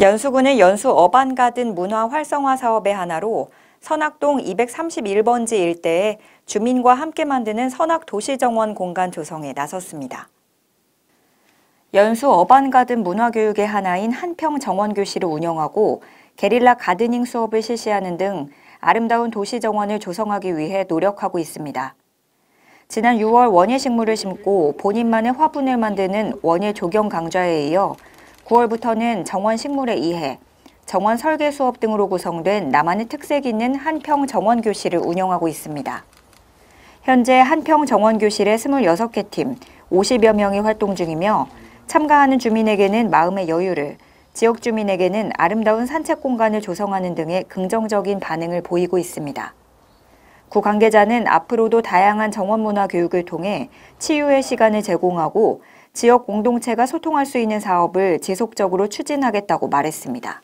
연수구는 연수 어반가든 문화 활성화 사업의 하나로 선악동 231번지 일대에 주민과 함께 만드는 선악도시정원 공간 조성에 나섰습니다. 연수 어반가든 문화교육의 하나인 한평정원교실을 운영하고 게릴라 가드닝 수업을 실시하는 등 아름다운 도시정원을 조성하기 위해 노력하고 있습니다. 지난 6월 원예 식물을 심고 본인만의 화분을 만드는 원예 조경 강좌에 이어 9월부터는 정원 식물에 의해 정원 설계 수업 등으로 구성된 나만의 특색 있는 한평 정원 교실을 운영하고 있습니다. 현재 한평 정원 교실에 26개 팀 50여 명이 활동 중이며 참가하는 주민에게는 마음의 여유를 지역 주민에게는 아름다운 산책 공간을 조성하는 등의 긍정적인 반응을 보이고 있습니다. 구 관계자는 앞으로도 다양한 정원 문화 교육을 통해 치유의 시간을 제공하고 지역 공동체가 소통할 수 있는 사업을 지속적으로 추진하겠다고 말했습니다.